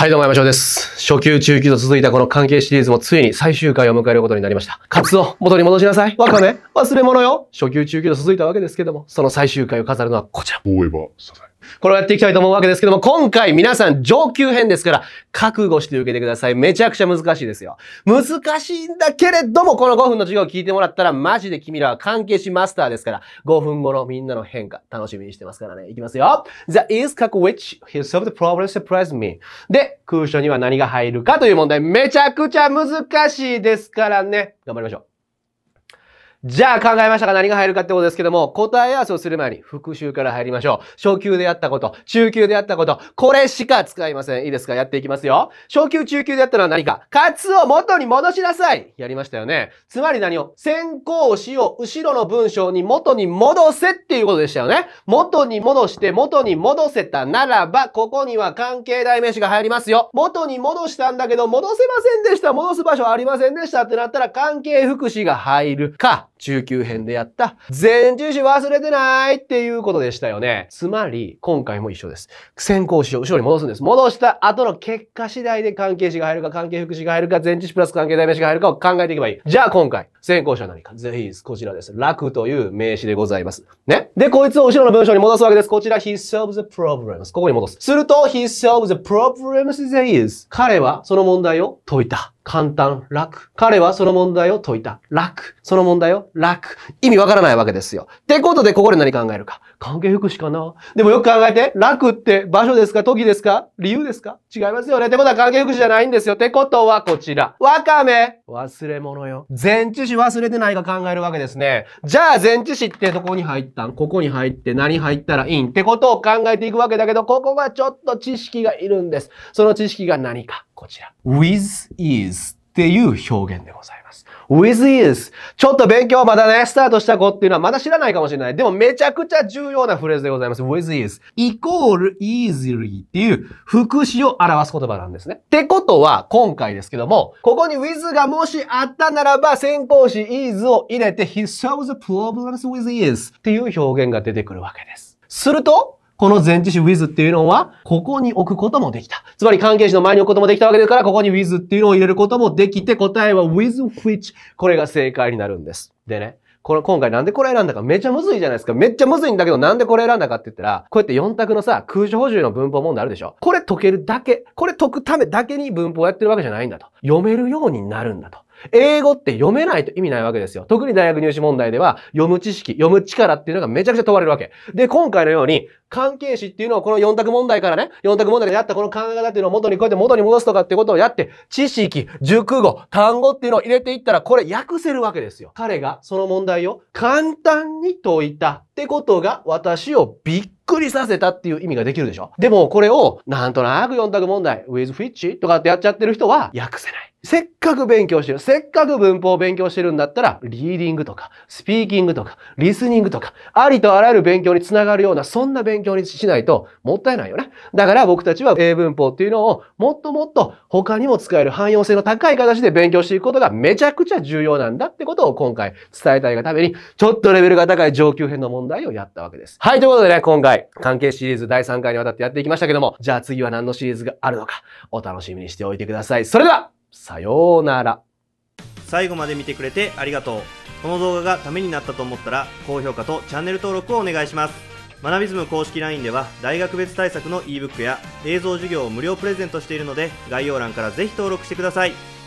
はい、どうも山椒です。初級、中級と続いたこの関係シリーズもついに最終回を迎えることになりました。カツオ、元に戻しなさい。わかめ、忘れ物よ。初級、中級と続いたわけですけども、その最終回を飾るのはこちら。これをやっていきたいと思うわけですけども、今回皆さん上級編ですから、覚悟して受けてください。めちゃくちゃ難しいですよ。難しいんだけれども、この5分の授業を聞いてもらったら、マジで君らは関係しマスターですから、5分後のみんなの変化、楽しみにしてますからね。いきますよ。The is 過去 which he solved the problem surprised me. で、空所には何が入るかという問題、めちゃくちゃ難しいですからね。頑張りましょう。じゃあ考えましたか何が入るかってことですけども、答え合わせをする前に復習から入りましょう。初級でやったこと、中級でやったこと、これしか使いません。いいですかやっていきますよ。初級、中級でやったのは何かカツを元に戻しなさいやりましたよね。つまり何を先行詞を後ろの文章に元に戻せっていうことでしたよね。元に戻して元に戻せたならば、ここには関係代名詞が入りますよ。元に戻したんだけど、戻せませんでした。戻す場所ありませんでしたってなったら関係副詞が入るか。中級編でやった、全中詞忘れてないっていうことでしたよね。つまり、今回も一緒です。先行詞を後ろに戻すんです。戻した後の結果次第で関係詞が入るか、関係副詞が入るか、前置詞プラス関係代名詞が入るかを考えていけばいい。じゃあ今回、先行詞は何かぜひ、こちらです。楽という名詞でございます。ね。で、こいつを後ろの文章に戻すわけです。こちら、he solves the problems。ここに戻す。すると、he solves the problems t h is. 彼はその問題を解いた。簡単、楽。彼はその問題を解いた。楽。その問題を楽。意味わからないわけですよ。ってことで、ここで何考えるか。関係福祉かなでもよく考えて、楽って場所ですか時ですか理由ですか違いますよね。ってことは関係福祉じゃないんですよ。ってことはこちら。わかめ忘れ物よ。前置詞忘れてないか考えるわけですね。じゃあ前置詞ってどこに入ったんここに入って何入ったらいいんってことを考えていくわけだけど、ここはちょっと知識がいるんです。その知識が何か。こちら。with is っていう表現でございます。with is ちょっと勉強まだね、スタートした子っていうのはまだ知らないかもしれない。でもめちゃくちゃ重要なフレーズでございます。with is イコール easily っていう副詞を表す言葉なんですね。ってことは、今回ですけども、ここに with がもしあったならば、先行詞 is を入れて、he solves the problems with is っていう表現が出てくるわけです。すると、この前置詞 with っていうのは、ここに置くこともできた。つまり関係詞の前に置くこともできたわけですから、ここに with っていうのを入れることもできて、答えは with which。これが正解になるんです。でね。この、今回なんでこれ選んだかめっちゃむずいじゃないですか。めっちゃむずいんだけどなんでこれ選んだかって言ったら、こうやって4択のさ、空所補充の文法問題あるでしょ。これ解けるだけ、これ解くためだけに文法をやってるわけじゃないんだと。読めるようになるんだと。英語って読めないと意味ないわけですよ。特に大学入試問題では、読む知識、読む力っていうのがめちゃくちゃ問われるわけ。で、今回のように、関係詞っていうのをこの4択問題からね、4択問題でやったこの考え方っていうのを元にこうやって元に戻すとかってことをやって、知識、熟語、単語っていうのを入れていったら、これ訳せるわけですよ。彼がその問題を簡単に解いたってことが私をびっくりさせたっていう意味ができるでしょでもこれをなんとなく4択問題、with which とかってやっちゃってる人は訳せない。せっかく勉強してる、せっかく文法を勉強してるんだったら、リーディングとか、スピーキングとか、リスニングとか、ありとあらゆる勉強につながるような、そんな勉強にしないともったいないよね。だから僕たちは英文法っていうのをもっともっと他にも使える汎用性の高い形で勉強していくことがめちゃくちゃ重要なんだってことを今回伝えたいがために、ちょっとレベルが高い上級編の問題題をやったわけです。はい、ということでね、今回、関係シリーズ第3回にわたってやっていきましたけども、じゃあ次は何のシリーズがあるのか、お楽しみにしておいてください。それでは、さようなら。最後まで見てくれてありがとう。この動画がためになったと思ったら、高評価とチャンネル登録をお願いします。学びズム公式 LINE では大学別対策の ebook や映像授業を無料プレゼントしているので概要欄からぜひ登録してください。